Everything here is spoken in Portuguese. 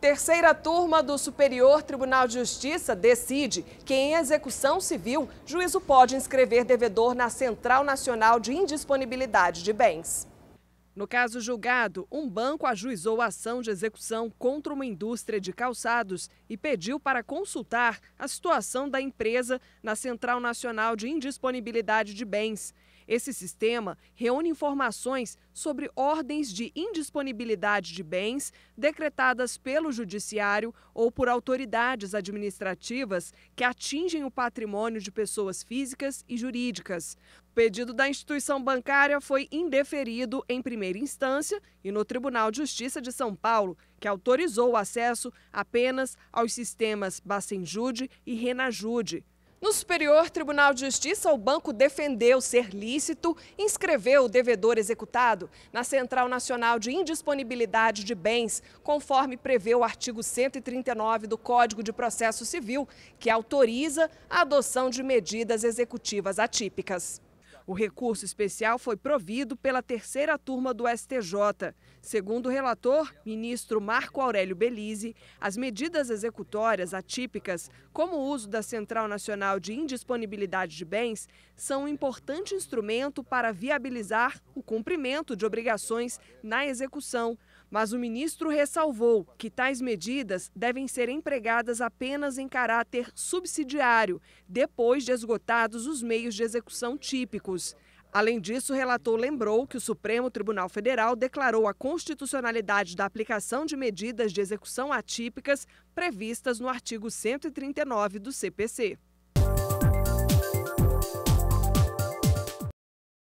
Terceira turma do Superior Tribunal de Justiça decide que, em execução civil, juízo pode inscrever devedor na Central Nacional de Indisponibilidade de Bens. No caso julgado, um banco ajuizou a ação de execução contra uma indústria de calçados e pediu para consultar a situação da empresa na Central Nacional de Indisponibilidade de Bens. Esse sistema reúne informações sobre ordens de indisponibilidade de bens decretadas pelo Judiciário ou por autoridades administrativas que atingem o patrimônio de pessoas físicas e jurídicas. O pedido da instituição bancária foi indeferido em primeira instância e no Tribunal de Justiça de São Paulo, que autorizou o acesso apenas aos sistemas Bacenjude e Renajude. No Superior Tribunal de Justiça, o banco defendeu ser lícito inscreveu o devedor executado na Central Nacional de Indisponibilidade de Bens, conforme prevê o artigo 139 do Código de Processo Civil, que autoriza a adoção de medidas executivas atípicas. O recurso especial foi provido pela terceira turma do STJ. Segundo o relator, ministro Marco Aurélio Belize, as medidas executórias atípicas, como o uso da Central Nacional de Indisponibilidade de Bens, são um importante instrumento para viabilizar o cumprimento de obrigações na execução mas o ministro ressalvou que tais medidas devem ser empregadas apenas em caráter subsidiário, depois de esgotados os meios de execução típicos. Além disso, o relator lembrou que o Supremo Tribunal Federal declarou a constitucionalidade da aplicação de medidas de execução atípicas previstas no artigo 139 do CPC.